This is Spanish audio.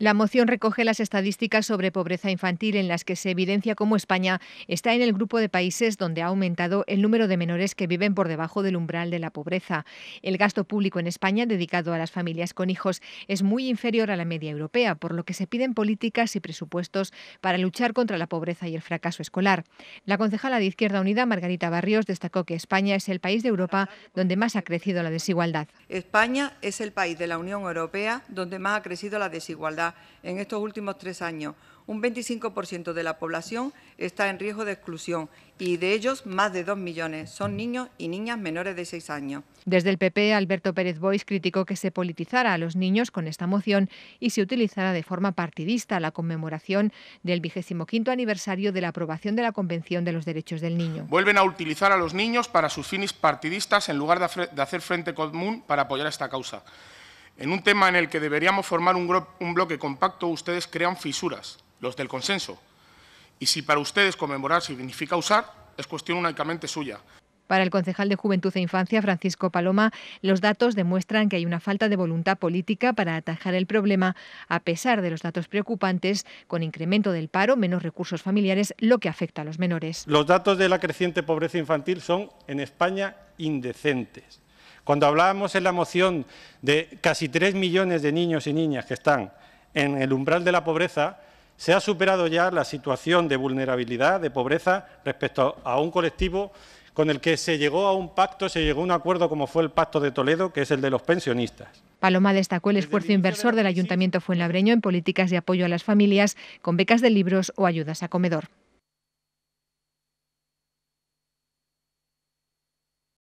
La moción recoge las estadísticas sobre pobreza infantil en las que se evidencia cómo España está en el grupo de países donde ha aumentado el número de menores que viven por debajo del umbral de la pobreza. El gasto público en España dedicado a las familias con hijos es muy inferior a la media europea, por lo que se piden políticas y presupuestos para luchar contra la pobreza y el fracaso escolar. La concejala de Izquierda Unida, Margarita Barrios, destacó que España es el país de Europa donde más ha crecido la desigualdad. España es el país de la Unión Europea donde más ha crecido la desigualdad en estos últimos tres años. Un 25% de la población está en riesgo de exclusión y de ellos más de 2 millones son niños y niñas menores de 6 años. Desde el PP, Alberto Pérez Bois criticó que se politizara a los niños con esta moción y se utilizara de forma partidista la conmemoración del 25 aniversario de la aprobación de la Convención de los Derechos del Niño. Vuelven a utilizar a los niños para sus fines partidistas en lugar de hacer frente común para apoyar esta causa. En un tema en el que deberíamos formar un, bloque compacto, ustedes crean fisuras, los del consenso. Y si para ustedes conmemorar significa usar, es cuestión únicamente suya. Para el concejal de Juventud e Infancia, Francisco Paloma, los datos demuestran que hay una falta de voluntad política para atajar el problema, a pesar de los datos preocupantes, con incremento del paro, menos recursos familiares, lo que afecta a los menores. Los datos de la creciente pobreza infantil son, en España, indecentes. Cuando hablábamos en la moción de casi tres millones de niños y niñas que están en el umbral de la pobreza, se ha superado ya la situación de vulnerabilidad, de pobreza, respecto a un colectivo con el que se llegó a un pacto, se llegó a un acuerdo como fue el Pacto de Toledo, que es el de los pensionistas. Paloma destacó el esfuerzo inversor del Ayuntamiento Fuenlabreño en políticas de apoyo a las familias con becas de libros o ayudas a comedor.